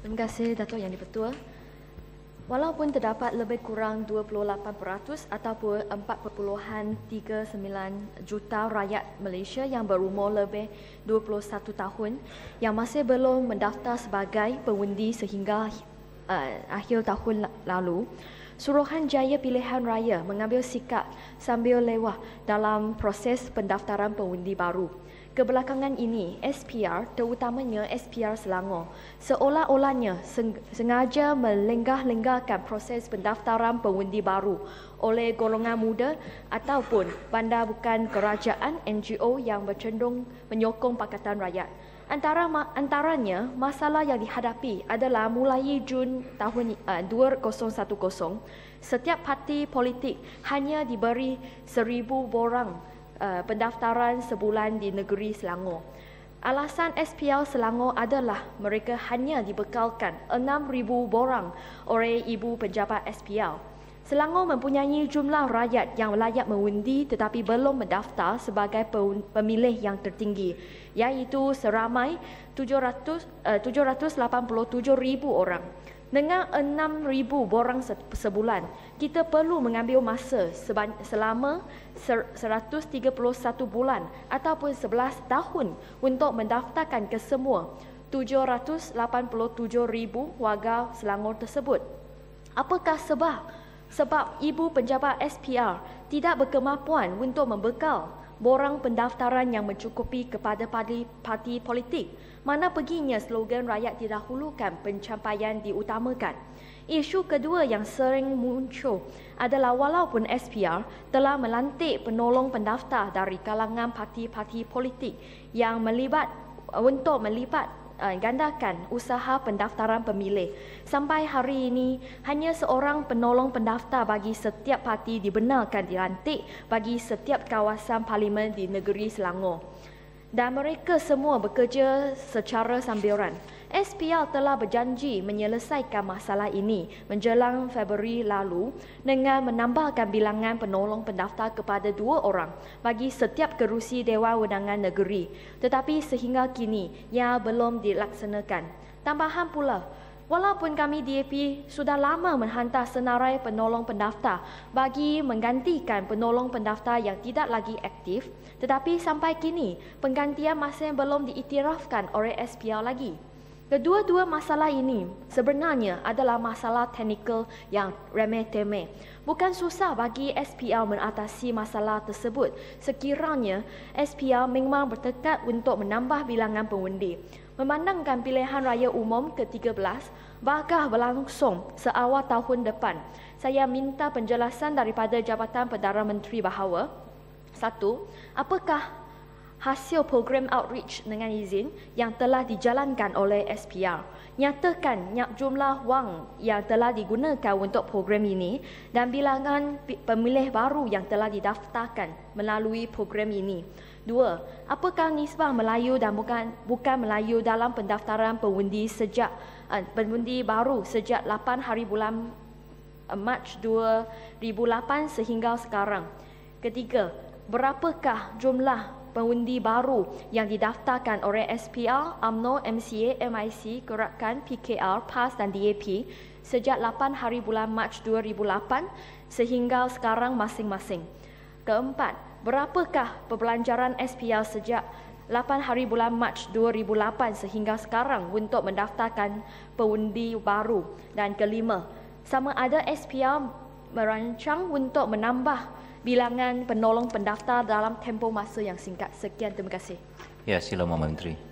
Terima kasih Datuk Yang Dipertua. Walaupun terdapat lebih kurang 28% ataupun 4.39 juta rakyat Malaysia yang berumur lebih 21 tahun yang masih belum mendaftar sebagai pengundi sehingga uh, akhir tahun lalu, Suruhan Jaya Pilihan Raya mengambil sikap sambil lewah dalam proses pendaftaran pengundi baru. Kebelakangan ini, SPR terutamanya SPR Selangor seolah-olahnya sengaja melenggah-lenggahkan proses pendaftaran pengundi baru oleh golongan muda ataupun bandar bukan kerajaan NGO yang bercenderung menyokong Pakatan Rakyat. Antara antaranya masalah yang dihadapi adalah mulai Jun tahun uh, eh, 2010, setiap parti politik hanya diberi seribu borang Eh, pendaftaran sebulan di negeri Selangor. Alasan SPL Selangor adalah mereka hanya dibekalkan 6,000 borang oleh ibu pejabat SPL. Selangor mempunyai jumlah rakyat yang layak mengundi tetapi belum mendaftar sebagai pemilih yang tertinggi iaitu seramai 787,000 eh, orang. Dengan 6,000 borang sebulan, kita perlu mengambil masa selama 131 bulan ataupun 11 tahun untuk mendaftarkan kesemua 787,000 warga Selangor tersebut. Apakah sebab? Sebab ibu penjabat SPR tidak berkemampuan untuk membekal borang pendaftaran yang mencukupi kepada parti, parti politik. Mana perginya slogan rakyat didahulukan, pencapaian diutamakan. Isu kedua yang sering muncul adalah walaupun SPR telah melantik penolong pendaftar dari kalangan parti-parti politik yang melibat untuk melibat uh, gandakan usaha pendaftaran pemilih. Sampai hari ini, hanya seorang penolong pendaftar bagi setiap parti dibenarkan dilantik bagi setiap kawasan parlimen di negeri Selangor dan mereka semua bekerja secara sambilan. SPL telah berjanji menyelesaikan masalah ini menjelang Februari lalu dengan menambahkan bilangan penolong pendaftar kepada dua orang bagi setiap kerusi Dewan Undangan Negeri. Tetapi sehingga kini ia belum dilaksanakan. Tambahan pula, Walaupun kami DAP sudah lama menghantar senarai penolong pendaftar bagi menggantikan penolong pendaftar yang tidak lagi aktif, tetapi sampai kini penggantian masih belum diiktirafkan oleh SPL lagi. Kedua-dua masalah ini sebenarnya adalah masalah teknikal yang remeh-temeh. Bukan susah bagi SPL mengatasi masalah tersebut sekiranya SPL memang bertekad untuk menambah bilangan pengundi memandangkan pilihan raya umum ke-13 bakal berlangsung seawal tahun depan. Saya minta penjelasan daripada Jabatan Perdana Menteri bahawa satu, apakah hasil program outreach dengan izin yang telah dijalankan oleh SPR nyatakan jumlah wang yang telah digunakan untuk program ini dan bilangan pemilih baru yang telah didaftarkan melalui program ini. Dua, apakah nisbah Melayu dan bukan, bukan Melayu dalam pendaftaran pengundi sejak uh, pengundi baru sejak 8 hari bulan uh, Mac 2008 sehingga sekarang? Ketiga, berapakah jumlah pengundi baru yang didaftarkan oleh SPR, AMNO, MCA, MIC, Gerakan, PKR, PAS dan DAP sejak 8 hari bulan Mac 2008 sehingga sekarang masing-masing. Keempat, berapakah perbelanjaran SPR sejak 8 hari bulan Mac 2008 sehingga sekarang untuk mendaftarkan pengundi baru? Dan kelima, sama ada SPR merancang untuk menambah bilangan penolong pendaftar dalam tempoh masa yang singkat. Sekian, terima kasih. Ya, sila Menteri.